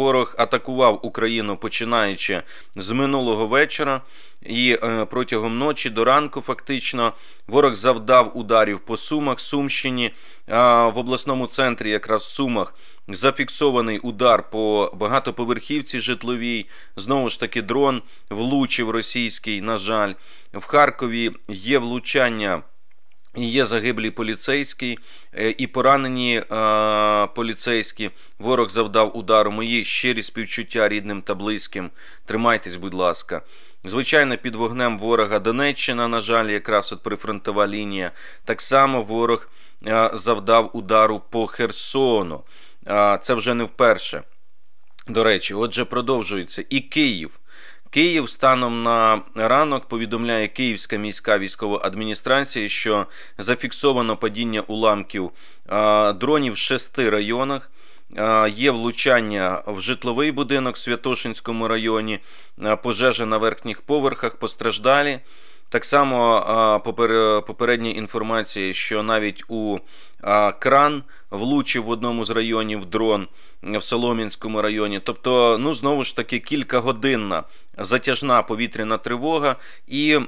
ворог атакував Україну починаючи з минулого вечора, і е, протягом ночі до ранку, фактично, ворог завдав ударів по Сумах, Сумщині А в обласному центрі, якраз в Сумах. Зафіксований удар по багатоповерхівці житловій, знову ж таки, дрон влучив російський. На жаль, в Харкові є влучання Є загиблі поліцейські е, і поранені а, е, поліцейські. Ворог завдав удару. Мої щирі співчуття рідним та близьким. Тримайтесь, будь ласка. Звичайно, під вогнем ворога Донеччина, на жаль, якраз от прифронтова лінія. Так само ворог а, е, завдав удару по Херсону. А, це вже не вперше. До речі, отже, продовжується і Київ. Київ станом на ранок повідомляє Київська міська військова адміністрація, що зафіксовано падіння уламків дронів в шести районах. Є влучання в житловий будинок в Святошинському районі, пожежа на верхніх поверхах, постраждалі. Так само попередні інформації, що навіть у кран влучив в одному з районів дрон в Соломінському районі. Тобто, ну знову ж таки, кількагодинна затяжна повітряна тривога, і е,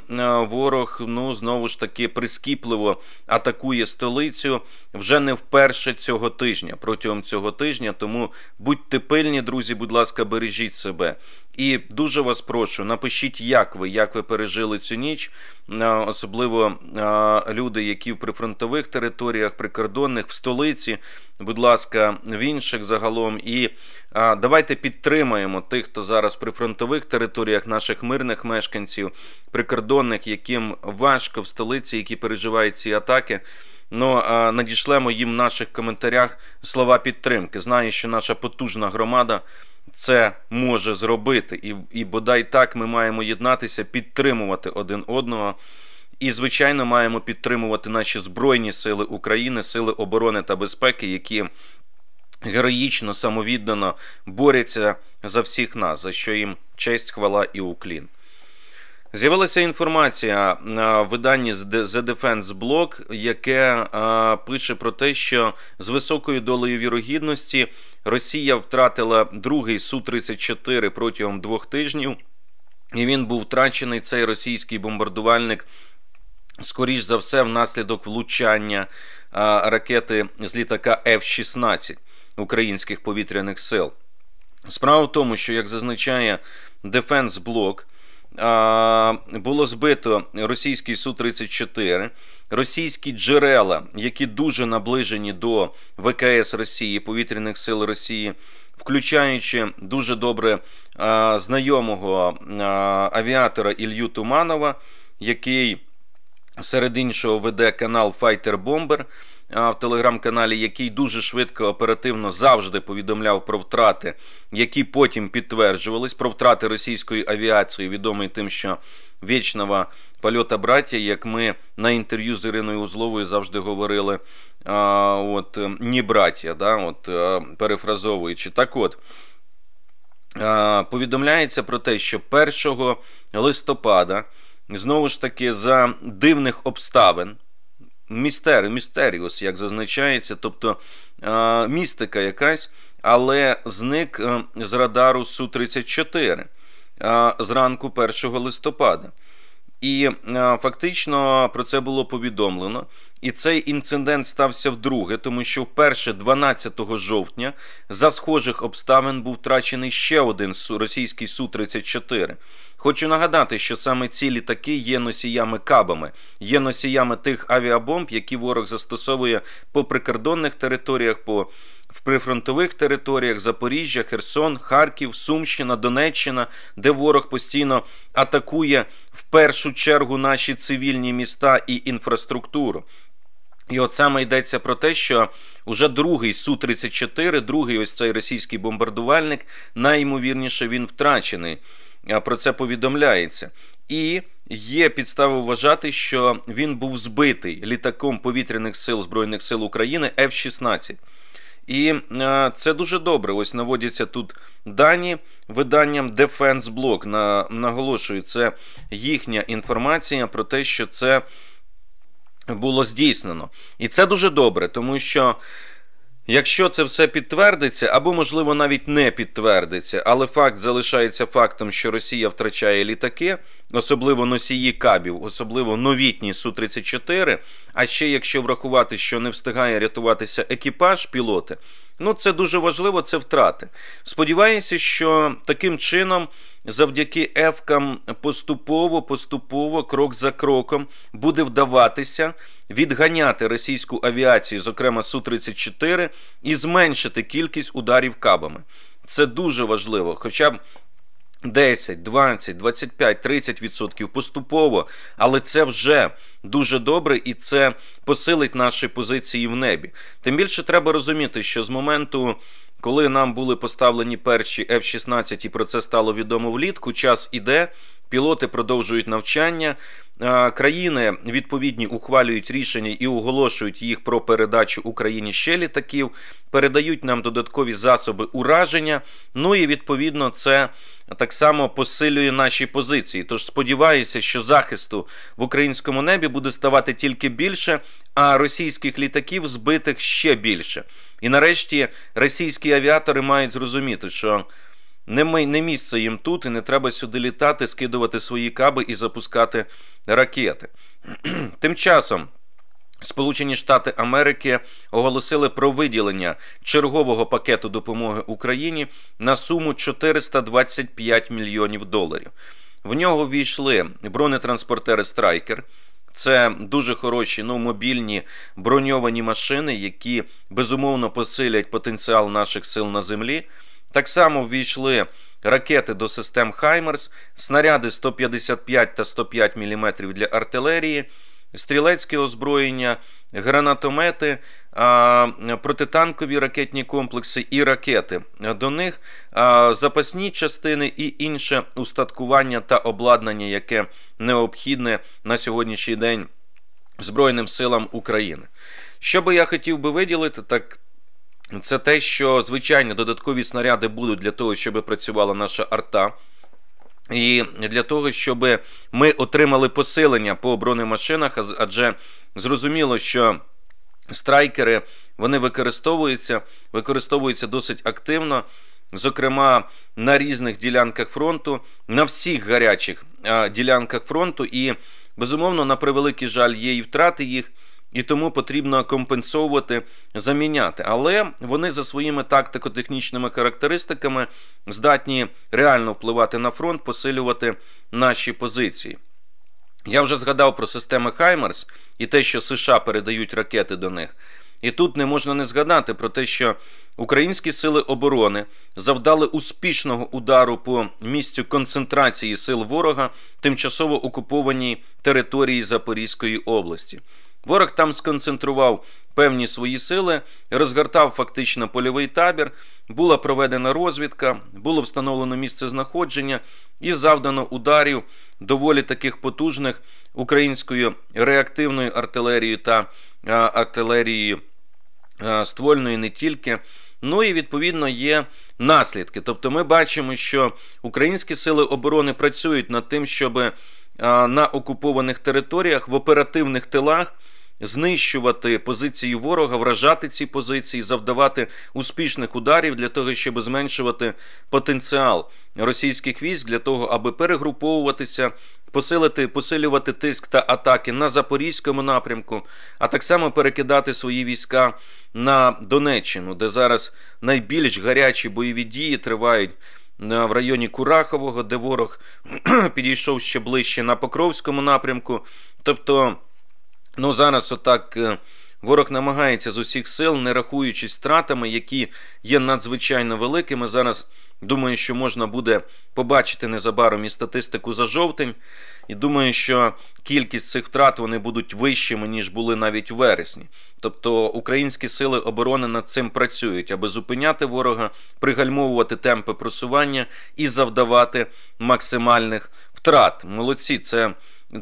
ворог ну знову ж таки прискіпливо атакує столицю вже не вперше цього тижня протягом цього тижня. Тому будьте пильні, друзі, будь ласка, бережіть себе. І дуже вас прошу, напишіть, як ви як ви пережили цю ніч, е, особливо е, люди, які в прифронтових територіях прикордонних прикордонних в столиці, будь ласка, в інших загалом. І а, давайте підтримаємо тих, хто зараз при фронтових територіях, наших мирних мешканців, прикордонних, яким важко в столиці, які переживають ці атаки. Ну, надішлемо їм в наших коментарях слова підтримки. Знаю, що наша потужна громада це може зробити, і, і бодай так ми маємо єднатися, підтримувати один одного. І, звичайно, маємо підтримувати наші збройні сили України, сили оборони та безпеки, які героїчно, самовіддано борються за всіх нас, за що їм честь, хвала і уклін. З'явилася інформація на виданні The Defense Blog, яке пише про те, що з високою долею вірогідності Росія втратила другий су 34 протягом двох тижнів, і він був втрачений цей російський бомбардувальник скоріш за все, внаслідок влучання ракети з літака F-16 українських повітряних сил. Справа в тому, що як зазначає Defense Blog, було збито російський су 34 російські джерела, які дуже наближені до ВКС Росії, повітряних сил Росії, включаючи дуже добре знайомого авіатора Ілью Туманова, який серед іншого веде канал Fighter Bomber е, в телеграм-каналі, який дуже швидко оперативно завжди повідомляв про втрати, які потім підтверджувались про втрати російської авіації, відомий тим, що вічного польота браття, як ми на інтерв'ю з Іриною Узловою завжди говорили, а, е, от е, ні браття, да, от перефразовуючи. Так от. Повідомляється про те, що 1 листопада знову ж таки за дивних обставин. Містери, містеріус, як зазначається, тобто е, містика якась, але зник е, з радару су 34 е, зранку 1 листопада. І фактично про це було повідомлено. І цей інцидент стався вдруге, тому що вперше, 12 жовтня, за схожих обставин був втрачений ще один російський су 34 Хочу нагадати, що саме ці літаки є носіями кабами, є носіями тих авіабомб, які ворог застосовує по прикордонних територіях, по в прифронтових територіях Запоріжжя, Херсон, Харків, Сумщина, Донеччина, де ворог постійно атакує в першу чергу наші цивільні міста і інфраструктуру. І от саме йдеться про те, що вже другий су 34 другий ось цей російський бомбардувальник, найімовірніше він втрачений. Е, про це повідомляється. І є підстави вважати, що він був збитий літаком повітряних сил Збройних сил України f 16 і е, це дуже добре. Ось наводяться тут дані виданням Defense Blog. На, Наголошую, це їхня інформація про те, що це було здійснено. І це дуже добре, тому що Якщо це все підтвердиться, або, можливо, навіть не підтвердиться, але факт залишається фактом, що Росія втрачає літаки, особливо носії кабів, особливо новітні су 34 А ще якщо врахувати, що не встигає рятуватися екіпаж пілоти, Ну, це дуже важливо, це втрати. Сподіваюся, що таким чином, завдяки ефкам, поступово, поступово, крок за кроком, буде вдаватися відганяти російську авіацію, зокрема су 34 і зменшити кількість ударів кабами. Це дуже важливо, хоча б 10, 20, 25, 30% поступово, але це вже дуже добре і це посилить наші позиції в небі. Тим більше треба розуміти, що з моменту коли нам були поставлені перші F-16, і про це стало відомо влітку, час іде, пілоти продовжують навчання. Країни відповідні ухвалюють рішення і оголошують їх про передачу Україні ще літаків, передають нам додаткові засоби ураження. Ну і відповідно це так само посилює наші позиції. Тож сподіваюся, що захисту в українському небі буде ставати тільки більше, а російських літаків збитих ще більше. І нарешті російські авіатори мають зрозуміти, що не місце їм тут, і не треба сюди літати, скидувати свої каби і запускати ракети. Тим часом. Сполучені Штати Америки оголосили про виділення чергового пакету допомоги Україні на суму 425 мільйонів доларів. В нього війшли бронетранспортери Страйкер, це дуже хороші ну, мобільні броньовані машини, які безумовно посилять потенціал наших сил на землі. Так само ввійшли ракети до систем Хаймерс, снаряди 155 та 105 мм для артилерії стрілецьке озброєння, гранатомети, протитанкові ракетні комплекси і ракети. До них запасні частини і інше устаткування та обладнання, яке необхідне на сьогоднішній день Збройним силам України. Що би я хотів би виділити, так. Це те, що звичайно додаткові снаряди будуть для того, щоб працювала наша арта. І для того, щоб ми отримали посилення по бронемашинах, адже зрозуміло, що страйкери вони використовуються, використовуються досить активно, зокрема на різних ділянках фронту, на всіх гарячих ділянках фронту, і безумовно, на превеликий жаль, є і втрати їх. І тому потрібно компенсовувати, заміняти. Але вони за своїми тактико-технічними характеристиками здатні реально впливати на фронт, посилювати наші позиції. Я вже згадав про системи Хаймерс і те, що США передають ракети до них. І тут не можна не згадати про те, що українські сили оборони завдали успішного удару по місцю концентрації сил ворога тимчасово окупованій території Запорізької області. Ворог там сконцентрував певні свої сили, розгортав фактично польовий табір, була проведена розвідка, було встановлено місце знаходження і завдано ударів доволі таких потужних українською реактивною артилерією та е, артилерією е, ствольної не тільки. Ну і відповідно є наслідки. Тобто, ми бачимо, що українські сили оборони працюють над тим, щоб е, на окупованих територіях в оперативних тилах знищувати позиції ворога, вражати ці позиції, завдавати успішних ударів для того, щоб зменшувати потенціал російських військ для того, аби перегруповуватися, посилити, посилювати тиск та атаки на запорізькому напрямку, а так само перекидати свої війська на Донеччину, де зараз найбільш гарячі бойові дії тривають. Е, в районі Курахового, де ворог підійшов ще ближче на Покровському напрямку, тобто Ну, зараз отак. Е, ворог намагається з усіх сил, не рахуючись втратами, які є надзвичайно великими. Зараз думаю, що можна буде побачити незабаром і статистику за жовтень, і думаю, що кількість цих втрат вони будуть вищими ніж були навіть в вересні. Тобто українські сили оборони над цим працюють, аби зупиняти ворога, пригальмовувати темпи просування і завдавати максимальних втрат. Молодці, це.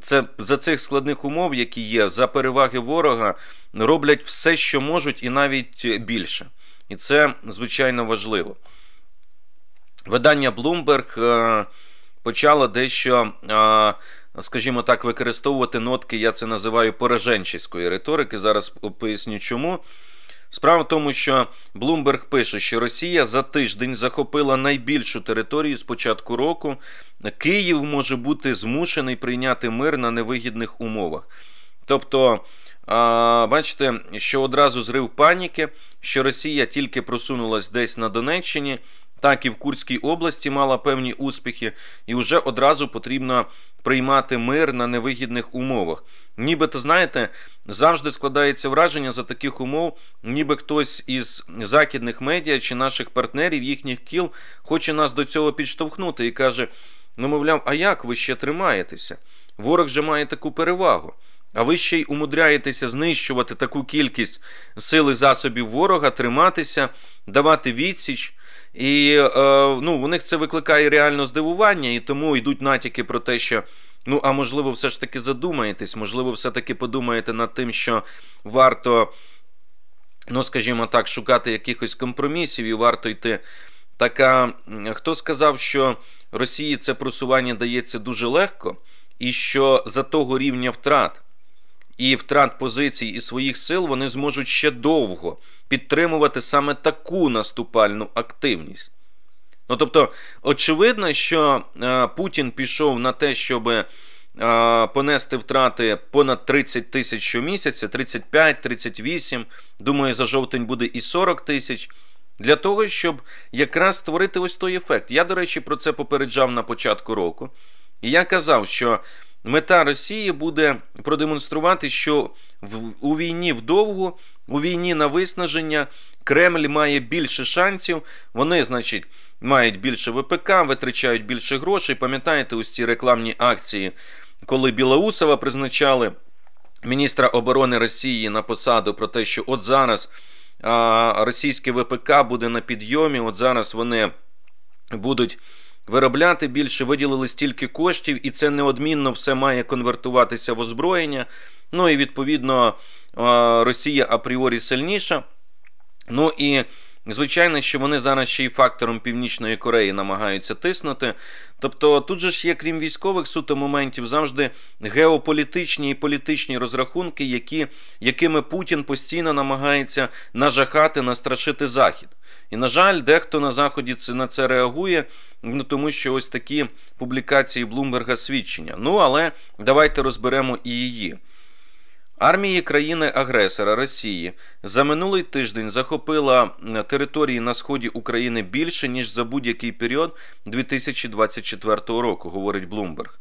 Це за цих складних умов, які є, за переваги ворога, роблять все, що можуть, і навіть більше. І це звичайно важливо. Видання Bloomberg е, почало дещо, е, скажімо так, використовувати нотки, я це називаю пораженчиської риторики. Зараз поясню чому. Справа в тому, що Блумберг пише, що Росія за тиждень захопила найбільшу територію з початку року. Київ може бути змушений прийняти мир на невигідних умовах. Тобто, бачите, що одразу зрив паніки, що Росія тільки просунулась десь на Донеччині так і в Курській області мала певні успіхи, і вже одразу потрібно приймати мир на невигідних умовах. Нібито, знаєте, завжди складається враження за таких умов, ніби хтось із західних медіа чи наших партнерів, їхніх кіл хоче нас до цього підштовхнути і каже: ну, мовляв, а як ви ще тримаєтеся? Ворог же має таку перевагу. А ви ще й умудряєтеся знищувати таку кількість сили засобів ворога, триматися, давати відсіч. І е, ну, у них це викликає реально здивування, і тому йдуть натяки про те, що. Ну, а можливо, все ж таки задумаєтесь, можливо, все-таки подумаєте над тим, що варто, ну, скажімо так, шукати якихось компромісів і варто йти. Так, а хто сказав, що Росії це просування дається дуже легко, і що за того рівня втрат і втрат позицій і своїх сил вони зможуть ще довго підтримувати саме таку наступальну активність. Ну тобто, очевидно, що е, Путін пішов на те, щоб е, понести втрати понад 30 тисяч щомісяця, 35, 38, думаю, за жовтень буде і 40 тисяч. Для того, щоб якраз створити ось той ефект. Я, до речі, про це попереджав на початку року. І я казав, що Мета Росії буде продемонструвати, що в, у війні вдовгу, у війні на виснаження Кремль має більше шансів. Вони, значить, мають більше ВПК, витрачають більше грошей. Пам'ятаєте, ось ці рекламні акції, коли Білоусова призначали міністра оборони Росії на посаду про те, що от зараз а, російське ВПК буде на підйомі, от зараз вони будуть. Виробляти більше виділили стільки коштів, і це неодмінно все має конвертуватися в озброєння. Ну і відповідно е, Росія апріорі сильніша. Ну і звичайно, що вони зараз ще й фактором Північної Кореї намагаються тиснути. Тобто, тут же ж є, крім військових суто моментів, завжди геополітичні і політичні розрахунки, які, якими Путін постійно намагається нажахати, настрашити Захід. І, на жаль, дехто на заході на це реагує, ну тому що ось такі публікації Блумберга свідчення. Ну але давайте розберемо і її. Армії країни-агресора Росії за минулий тиждень захопила території на сході України більше ніж за будь-який період 2024 року, говорить Блумберг.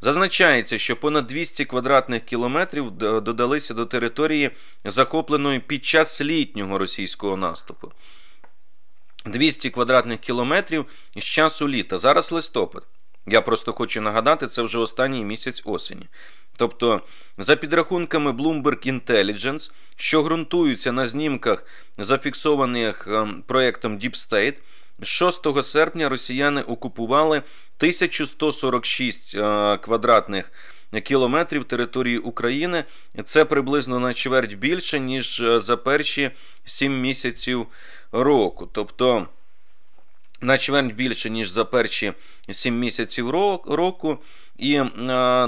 Зазначається, що понад 200 квадратних кілометрів додалися до території, захопленої під час літнього російського наступу. 200 квадратних кілометрів з часу літа. Зараз листопад. Я просто хочу нагадати, це вже останній місяць осені. Тобто, за підрахунками Bloomberg Intelligence, що ґрунтуються на знімках, зафіксованих е, проєктом Deep State, 6 серпня росіяни окупували 1146 е, квадратних кілометрів території України. Це приблизно на чверть більше, ніж е, за перші 7 місяців року. Тобто на чверть більше, ніж за перші 7 місяців року. І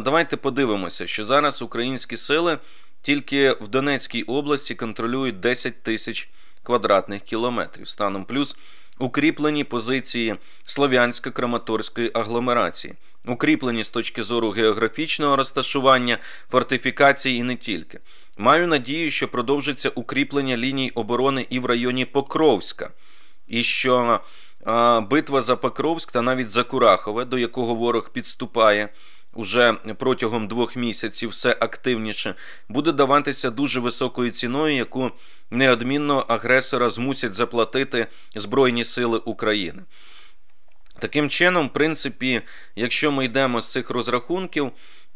давайте подивимося, що зараз українські сили тільки в Донецькій області контролюють 10 тисяч квадратних кілометрів, станом плюс укріплені позиції Слов'янсько-Краматорської агломерації, укріплені з точки зору географічного розташування, фортифікації і не тільки. Маю надію, що продовжиться укріплення ліній оборони і в районі Покровська, і що а, битва за Покровськ та навіть за Курахове, до якого ворог підступає уже протягом двох місяців, все активніше, буде даватися дуже високою ціною, яку неодмінно агресора змусять заплатити Збройні Сили України. Таким чином, в принципі, якщо ми йдемо з цих розрахунків,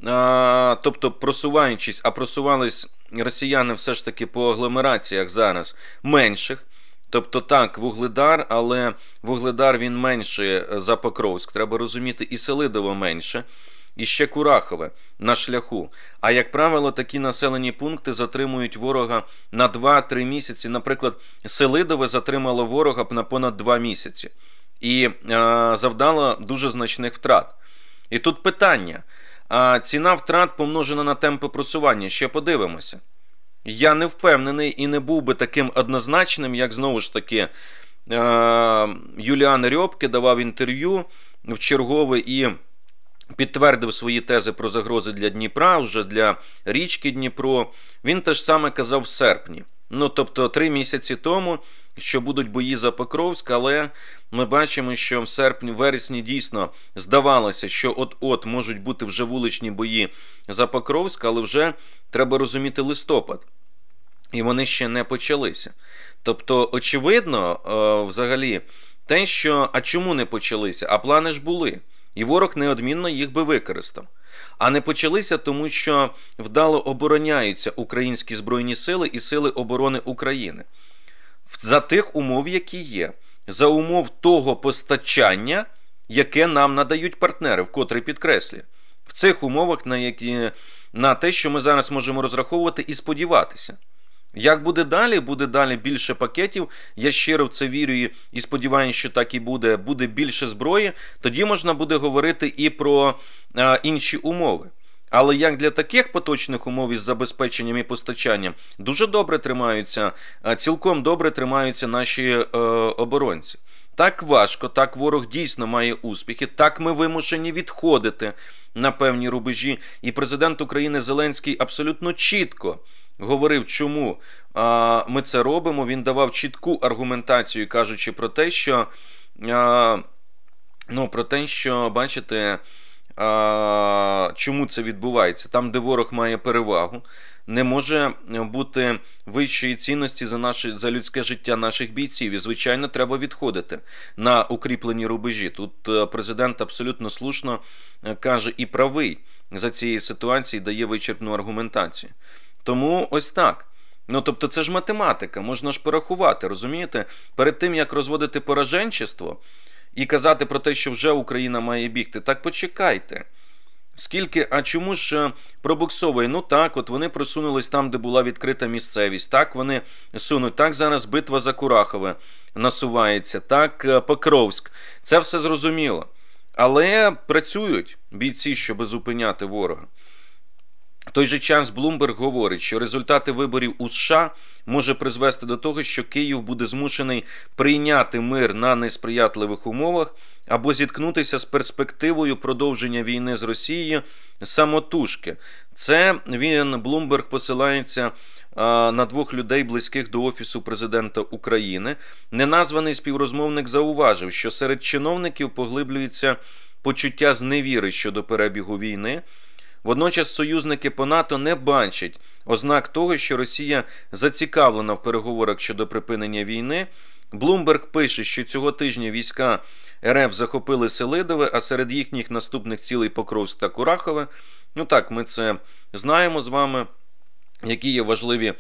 а, тобто просуваючись, а просувались росіяни все ж таки по агломераціях зараз менших. Тобто так, Вугледар, але Вугледар він менше за Покровськ, треба розуміти, і Селидово менше, і ще Курахове на шляху. А як правило, такі населені пункти затримують ворога на 2-3 місяці. Наприклад, Селидове затримало ворога на понад 2 місяці і е завдало дуже значних втрат. І тут питання. А ціна втрат помножена на темпи просування. Ще подивимося. Я не впевнений і не був би таким однозначним, як знову ж таки е, Юліан Рьопки давав інтерв'ю в чергове і підтвердив свої тези про загрози для Дніпра, вже для річки Дніпро. Він теж саме казав в серпні. Ну тобто, три місяці тому, що будуть бої за Покровськ, але ми бачимо, що в серпні, вересні дійсно здавалося, що от-от можуть бути вже вуличні бої за Покровськ, але вже треба розуміти листопад. І вони ще не почалися. Тобто, очевидно, е, взагалі, те, що а чому не почалися, а плани ж були і ворог неодмінно їх би використав. А не почалися, тому що вдало обороняються українські збройні сили і сили оборони України за тих умов, які є, за умов того постачання, яке нам надають партнери, вкотре підкреслю, в цих умовах, на які на те, що ми зараз можемо розраховувати і сподіватися. Як буде далі? Буде далі більше пакетів. Я щиро в це вірю і сподіваюся, що так і буде. Буде більше зброї. Тоді можна буде говорити і про е, інші умови. Але як для таких поточних умов із забезпеченням і постачанням дуже добре тримаються, е, цілком добре тримаються наші е, оборонці. Так важко, так ворог дійсно має успіхи. Так ми вимушені відходити на певні рубежі. І президент України Зеленський абсолютно чітко говорив, чому ми це робимо. Він давав чітку аргументацію, кажучи про те, що ну, про те, що бачите, чому це відбувається, там, де ворог має перевагу. Не може бути вищої цінності за наші за людське життя наших бійців, і звичайно, треба відходити на укріплені рубежі. Тут е, президент абсолютно слушно е, каже і правий за цією ситуацією дає вичерпну аргументацію. Тому ось так. Ну тобто, це ж математика, можна ж порахувати, розумієте? Перед тим як розводити пораженчество і казати про те, що вже Україна має бігти, так почекайте. Скільки, а чому ж е, пробуксовує? Ну так, от вони просунулись там, де була відкрита місцевість. Так вони сунуть. Так зараз битва за Курахове насувається, так е, Покровськ. Це все зрозуміло. Але працюють бійці, щоб зупиняти ворога. В той же час Блумберг говорить, що результати виборів у США може призвести до того, що Київ буде змушений прийняти мир на несприятливих умовах або зіткнутися з перспективою продовження війни з Росією самотужки. Це він Блумберг посилається на двох людей, близьких до офісу президента України. Неназваний співрозмовник зауважив, що серед чиновників поглиблюється почуття зневіри щодо перебігу війни. Водночас союзники по НАТО не бачать ознак того, що Росія зацікавлена в переговорах щодо припинення війни. Блумберг пише, що цього тижня війська РФ захопили Селидове, а серед їхніх наступних цілей Покровськ та Курахове. Ну так, ми це знаємо з вами, які є важливі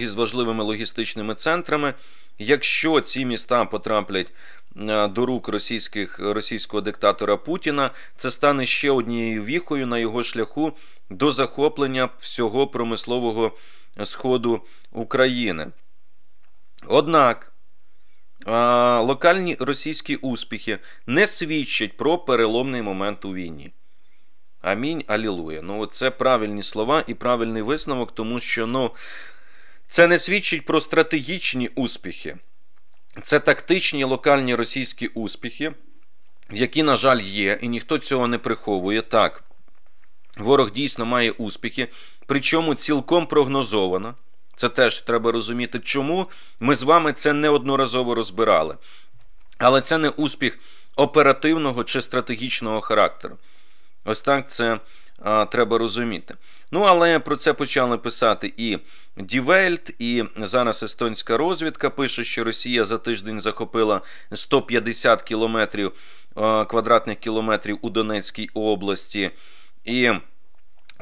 з важливими логістичними центрами. Якщо ці міста потраплять Е, до рук російських російського диктатора Путіна, це стане ще однією віхою на його шляху до захоплення всього промислового сходу України. Однак е, локальні російські успіхи не свідчать про переломний момент у війні. Амінь, алілуя. Ну, це правильні слова і правильний висновок, тому що ну, це не свідчить про стратегічні успіхи. Це тактичні локальні російські успіхи, які, на жаль, є, і ніхто цього не приховує так. Ворог дійсно має успіхи, причому цілком прогнозовано. Це теж треба розуміти, чому ми з вами це неодноразово розбирали. Але це не успіх оперативного чи стратегічного характеру. Ось так це а, треба розуміти. Ну але про це почали писати і Дівельт, і зараз естонська розвідка пише, що Росія за тиждень захопила 150 кілометрів квадратних кілометрів у Донецькій області. І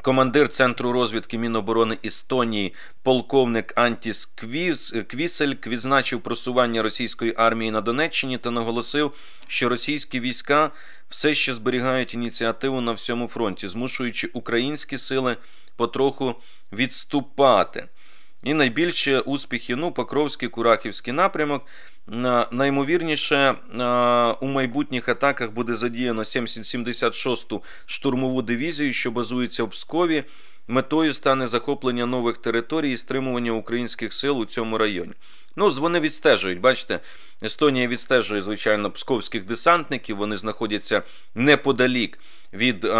Командир центру розвідки Міноборони Естонії, полковник Антіс Квіз, е, Квісель відзначив просування російської армії на Донеччині та наголосив, що російські війська все ще зберігають ініціативу на всьому фронті, змушуючи українські сили потроху відступати. І найбільше успіхи, ну, Покровський, Курахівський напрямок. Наймовірніше, е, у майбутніх атаках буде задіяно 76-ту штурмову дивізію, що базується в Пскові. Метою стане захоплення нових територій і стримування українських сил у цьому районі. Ну, вони відстежують. Бачите, Естонія відстежує, звичайно, псковських десантників. Вони знаходяться неподалік від е,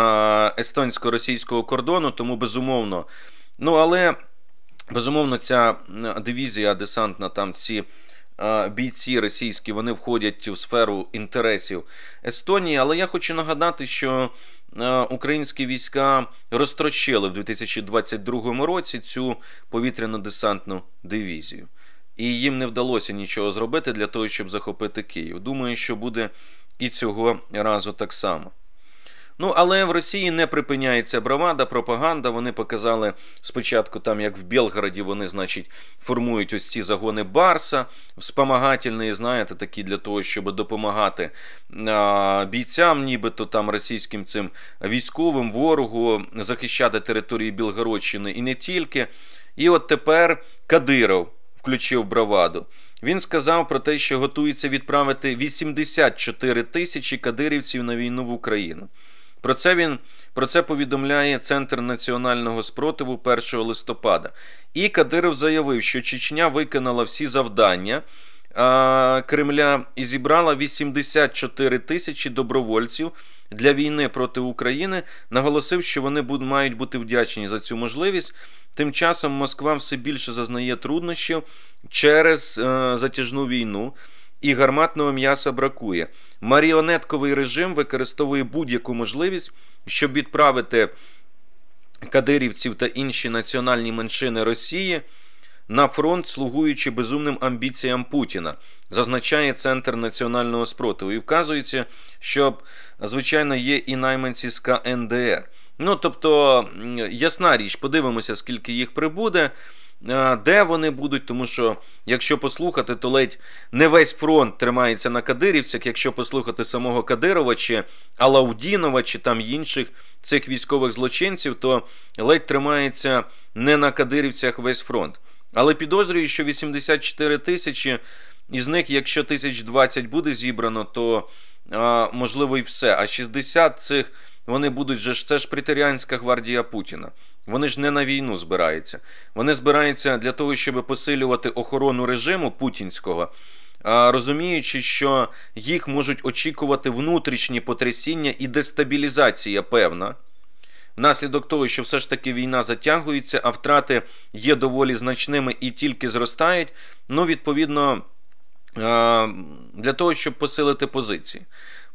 естонсько-російського кордону, тому безумовно. Ну, але. Безумовно, ця дивізія десантна, там ці е, бійці російські, вони входять в сферу інтересів Естонії. Але я хочу нагадати, що е, українські війська розтрощили в 2022 році цю повітряно-десантну дивізію. І їм не вдалося нічого зробити для того, щоб захопити Київ. Думаю, що буде і цього разу так само. Ну але в Росії не припиняється бравада, пропаганда. Вони показали спочатку, там як в Белгороді вони, значить, формують ось ці загони Барса, вспомагательні, знаєте, такі для того, щоб допомагати а, бійцям, нібито там російським цим військовим ворогу захищати території Білгородщини і не тільки. І от тепер Кадиров включив браваду. Він сказав про те, що готується відправити 84 тисячі кадирівців на війну в Україну. Про це він про це повідомляє Центр національного спротиву 1 листопада. І Кадиров заявив, що Чечня виконала всі завдання а, Кремля і зібрала 84 тисячі добровольців для війни проти України. Наголосив, що вони буд, мають бути вдячні за цю можливість. Тим часом Москва все більше зазнає труднощів через а, е, затяжну війну і гарматного м'яса бракує. Маріонетковий режим використовує будь-яку можливість, щоб відправити кадирівців та інші національні меншини Росії на фронт, слугуючи безумним амбіціям Путіна, зазначає центр національного спротиву. І вказується, що звичайно є і найманці з КНДР. Ну тобто, ясна річ, подивимося, скільки їх прибуде. Е, де вони будуть, тому що якщо послухати, то ледь не весь фронт тримається на кадирівцях. Якщо послухати самого Кадирова чи Алаудінова чи там інших цих військових злочинців, то ледь тримається не на кадирівцях весь фронт. Але підозрюю, що 84 тисячі із них, якщо 1020 буде зібрано, то можливо і все. А 60 цих. Вони будуть же ж це ж претеріанська гвардія Путіна. Вони ж не на війну збираються. Вони збираються для того, щоб посилювати охорону режиму путінського. Розуміючи, що їх можуть очікувати внутрішні потрясіння і дестабілізація, певна, внаслідок того, що все ж таки війна затягується, а втрати є доволі значними і тільки зростають, ну відповідно для того, щоб посилити позиції.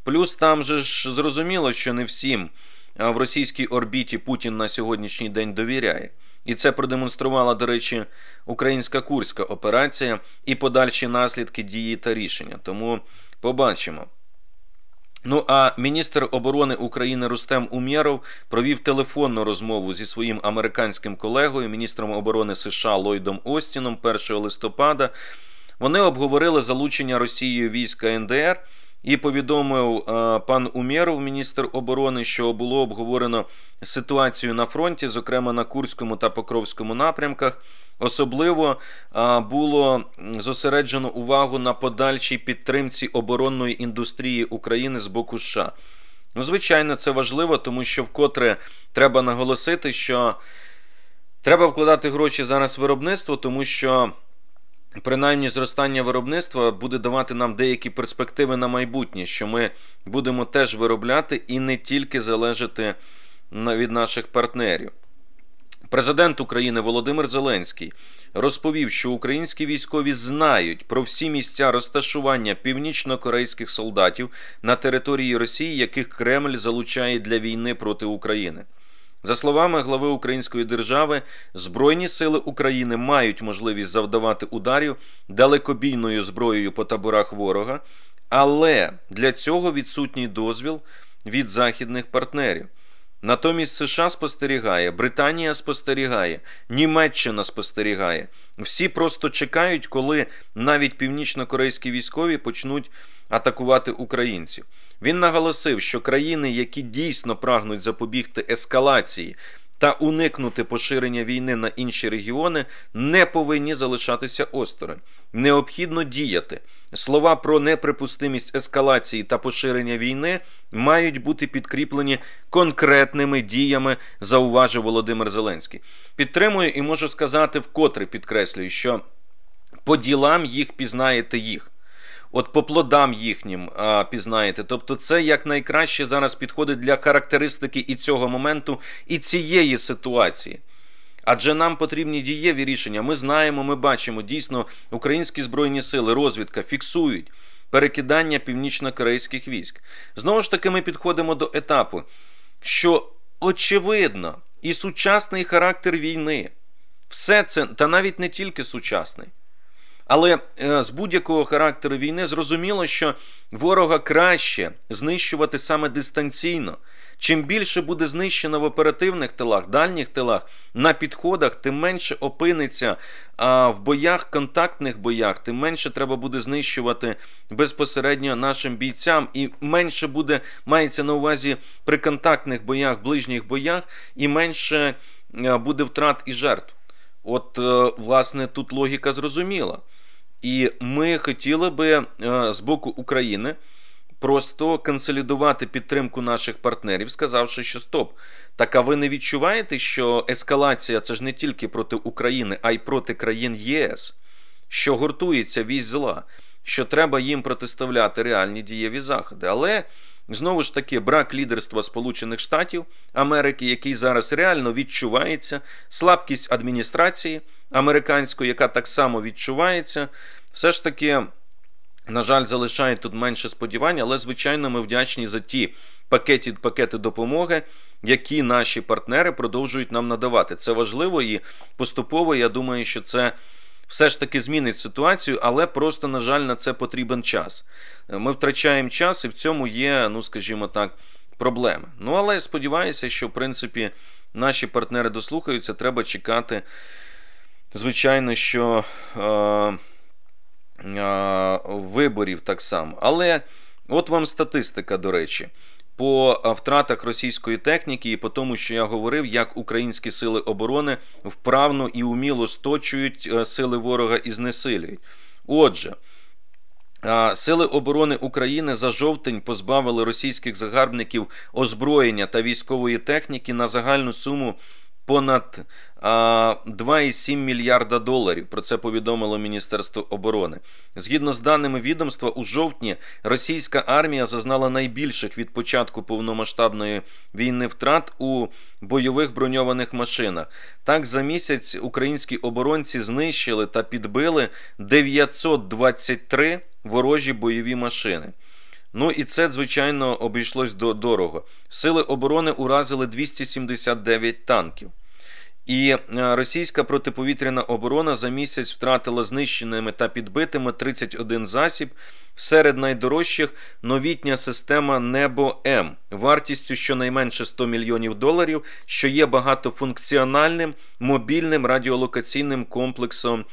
Плюс там же ж зрозуміло, що не всім в російській орбіті Путін на сьогоднішній день довіряє. І це продемонструвала, до речі, українська курська операція і подальші наслідки дії та рішення. Тому побачимо. Ну а міністр оборони України Рустем Умєров провів телефонну розмову зі своїм американським колегою, міністром оборони США Ллойдом Остіном 1 листопада. Вони обговорили залучення Росією війська НДР. І повідомив е, пан Умєров, міністр оборони, що було обговорено ситуацію на фронті, зокрема на Курському та Покровському напрямках. Особливо е, було зосереджено увагу на подальшій підтримці оборонної індустрії України з боку США. Ну, звичайно, це важливо, тому що вкотре треба наголосити, що треба вкладати гроші зараз в виробництво, тому що Принаймні, зростання виробництва буде давати нам деякі перспективи на майбутнє, що ми будемо теж виробляти і не тільки залежати від наших партнерів. Президент України Володимир Зеленський розповів, що українські військові знають про всі місця розташування північно-корейських солдатів на території Росії, яких Кремль залучає для війни проти України. За словами глави Української держави, Збройні сили України мають можливість завдавати ударів далекобійною зброєю по таборах ворога, але для цього відсутній дозвіл від західних партнерів. Натомість США спостерігає, Британія спостерігає, Німеччина спостерігає. Всі просто чекають, коли навіть північно-корейські військові почнуть атакувати українців. Він наголосив, що країни, які дійсно прагнуть запобігти ескалації та уникнути поширення війни на інші регіони, не повинні залишатися осторонь. Необхідно діяти. Слова про неприпустимість ескалації та поширення війни мають бути підкріплені конкретними діями, зауважив Володимир Зеленський. Підтримую і можу сказати, вкотре підкреслюю, що по ділам їх пізнаєте їх. От по плодам їхнім а, пізнаєте. Тобто, це як найкраще зараз підходить для характеристики і цього моменту, і цієї ситуації. Адже нам потрібні дієві рішення. Ми знаємо, ми бачимо дійсно українські збройні сили, розвідка фіксують перекидання північно-корейських військ. Знову ж таки, ми підходимо до етапу, що очевидно і сучасний характер війни, все це, та навіть не тільки сучасний. Але е, з будь-якого характеру війни зрозуміло, що ворога краще знищувати саме дистанційно. Чим більше буде знищено в оперативних тилах, дальніх тилах, на підходах, тим менше опиниться. А в боях, контактних боях, тим менше треба буде знищувати безпосередньо нашим бійцям, і менше буде мається на увазі при контактних боях, ближніх боях, і менше е, буде втрат і жертв. От, е, власне, тут логіка зрозуміла. І ми хотіли би е, з боку України просто консолідувати підтримку наших партнерів, сказавши, що стоп. Так а ви не відчуваєте, що ескалація це ж не тільки проти України, а й проти країн ЄС, що гуртується вісь зла, що треба їм протиставляти реальні дієві заходи. Але знову ж таки брак лідерства Сполучених Штатів Америки, який зараз реально відчувається, слабкість адміністрації американську, яка так само відчувається, все ж таки, на жаль, залишає тут менше сподівань, але, звичайно, ми вдячні за ті пакеті пакети допомоги, які наші партнери продовжують нам надавати. Це важливо і поступово. Я думаю, що це. Все ж таки змінить ситуацію, але просто, на жаль, на це потрібен час. Ми втрачаємо час, і в цьому є, ну скажімо так, проблеми. Ну але я сподіваюся, що в принципі наші партнери дослухаються, треба чекати звичайно, що е, е, виборів так само. Але от вам статистика, до речі. По е, втратах російської техніки і по тому, що я говорив, як українські сили оборони вправно і уміло сточують сили ворога і знесилюють. Отже, сили оборони України за жовтень позбавили російських загарбників озброєння та військової техніки на загальну суму понад 2,7 мільярда доларів. Про це повідомило Міністерство оборони. Згідно з даними відомства, у жовтні російська армія зазнала найбільших від початку повномасштабної війни втрат у бойових броньованих машинах. Так, за місяць українські оборонці знищили та підбили 923 ворожі бойові машини. Ну і це, звичайно, обійшлось дорого. Сили оборони уразили 279 танків. І е, російська протиповітряна оборона за місяць втратила знищеними та підбитими 31 засіб. Серед найдорожчих новітня система Небо М вартістю щонайменше 100 мільйонів доларів, що є багатофункціональним мобільним радіолокаційним комплексом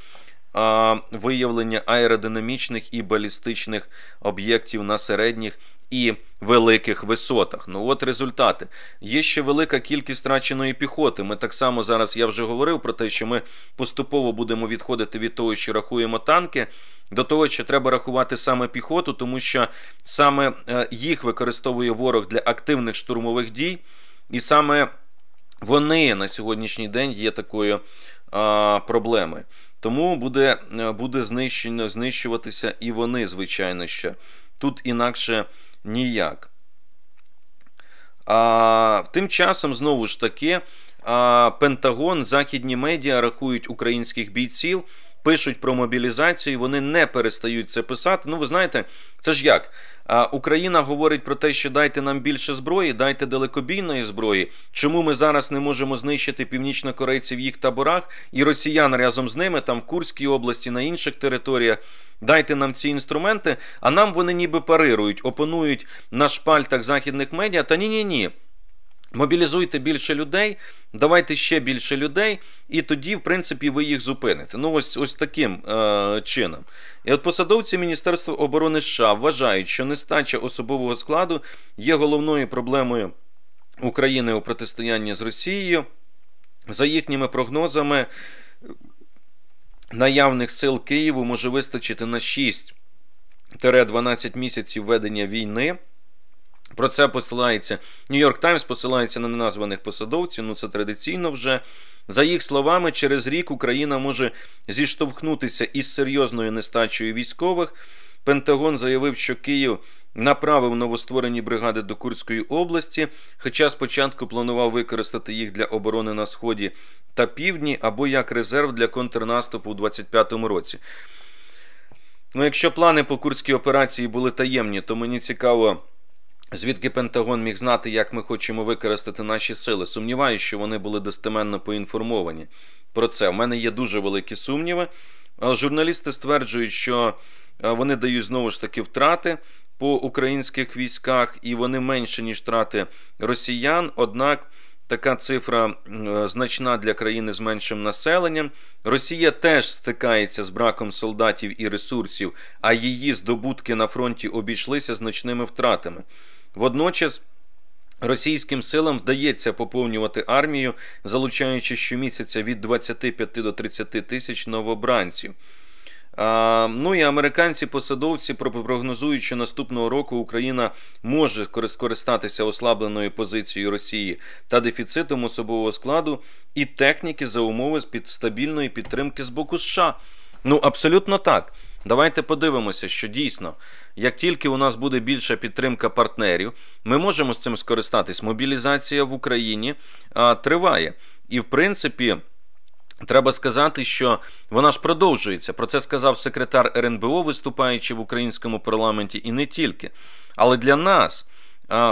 виявлення аеродинамічних і балістичних об'єктів на середніх і великих висотах. Ну от результати. Є ще велика кількість втраченої піхоти. Ми так само зараз я вже говорив про те, що ми поступово будемо відходити від того, що рахуємо танки, до того, що треба рахувати саме піхоту, тому що саме е, їх використовує ворог для активних штурмових дій, і саме вони на сьогоднішній день є такою а, проблемою. Тому буде е, буде знищено, знищуватися і вони, звичайно ще. Тут інакше ніяк. А, Тим часом, знову ж таки, а, Пентагон, західні медіа рахують українських бійців, пишуть про мобілізацію, вони не перестають це писати. Ну, ви знаєте, це ж як? Україна говорить про те, що дайте нам більше зброї, дайте далекобійної зброї. Чому ми зараз не можемо знищити північнокорейців в їх таборах і росіян разом з ними там в Курській області на інших територіях? Дайте нам ці інструменти, а нам вони ніби парирують, опонують на шпальтах західних медіа. Та ні, ні, ні. Мобілізуйте більше людей, давайте ще більше людей, і тоді, в принципі, ви їх зупините. Ну, ось ось таким е, чином. І от посадовці Міністерства оборони США вважають, що нестача особового складу є головною проблемою України у протистоянні з Росією. За їхніми прогнозами, наявних сил Києву може вистачити на 6-12 місяців ведення війни. Про це посилається Нью-Йорк Таймс, посилається на неназваних посадовців. Ну це традиційно вже. За їх словами, через рік Україна може зіштовхнутися із серйозною нестачею військових. Пентагон заявив, що Київ направив новостворені бригади до Курської області, хоча спочатку планував використати їх для оборони на сході та півдні або як резерв для контрнаступу у 2025 році. Ну, якщо плани по курській операції були таємні, то мені цікаво. Звідки Пентагон міг знати, як ми хочемо використати наші сили? Сумніваюся, що вони були достеменно поінформовані про це. У мене є дуже великі сумніви. Журналісти стверджують, що е, вони дають знову ж таки втрати по українських військах, і вони менше, ніж втрати росіян. Однак така цифра е, значна для країни з меншим населенням. Росія теж стикається з браком солдатів і ресурсів, а її здобутки на фронті обійшлися значними втратами. Водночас. Російським силам вдається поповнювати армію, залучаючи щомісяця від 25 до 30 тисяч новобранців. А, ну і американці-посадовці прогнозують, що наступного року Україна може скористатися ослабленою позицією Росії та дефіцитом особового складу і техніки за умови під стабільної підтримки з боку США. Ну абсолютно так. Давайте подивимося, що дійсно, як тільки у нас буде більша підтримка партнерів, ми можемо з цим скористатись. Мобілізація в Україні а, триває. І в принципі, треба сказати, що вона ж продовжується. Про це сказав секретар РНБО, виступаючи в українському парламенті, і не тільки. Але для нас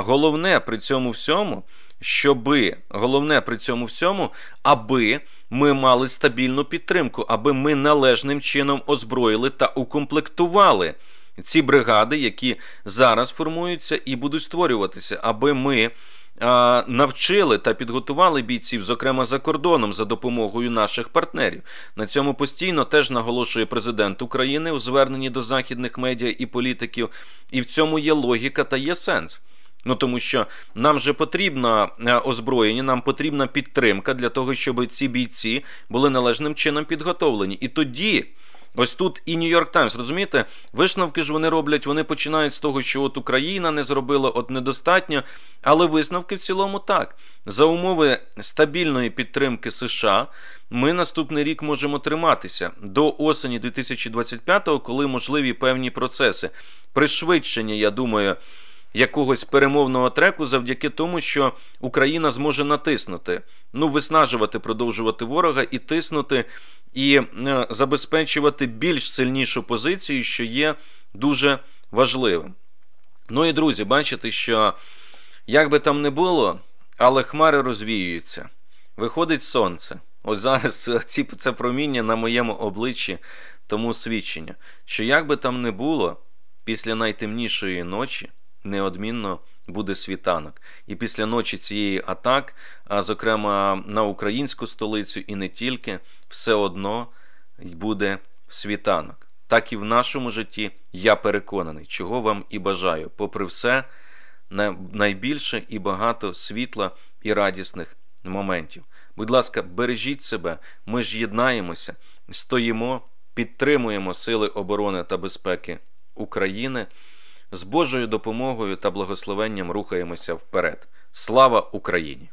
головне при цьому всьому щоби головне при цьому всьому, аби ми мали стабільну підтримку, аби ми належним чином озброїли та укомплектували ці бригади, які зараз формуються і будуть створюватися, аби ми. Навчили та підготували бійців, зокрема за кордоном, за допомогою наших партнерів. На цьому постійно теж наголошує президент України у зверненні до західних медіа і політиків, і в цьому є логіка та є сенс. Ну тому що нам же потрібно е, озброєння, нам потрібна підтримка для того, щоб ці бійці були належним чином підготовлені. І тоді, ось тут і Нью-Йорк Таймс, розумієте, висновки ж вони роблять, вони починають з того, що от Україна не зробила, от недостатньо. Але висновки в цілому так. За умови стабільної підтримки США ми наступний рік можемо триматися до осені 2025-го, коли можливі певні процеси. Пришвидшення, я думаю якогось перемовного треку завдяки тому, що Україна зможе натиснути, ну виснажувати, продовжувати ворога і тиснути, і е, забезпечувати більш сильнішу позицію, що є дуже важливим. Ну і друзі, бачите, що як би там не було, але хмари розвіюються. Виходить сонце. Ось зараз ці це проміння на моєму обличчі, тому свідчення, що як би там не було після найтемнішої ночі неодмінно буде світанок. І після ночі цієї атак, а зокрема на українську столицю, і не тільки, все одно буде світанок. Так і в нашому житті я переконаний, чого вам і бажаю. Попри все, найбільше і багато світла і радісних моментів. Будь ласка, бережіть себе, ми ж єднаємося, стоїмо, підтримуємо Сили оборони та безпеки України. З Божою допомогою та благословенням рухаємося вперед. Слава Україні!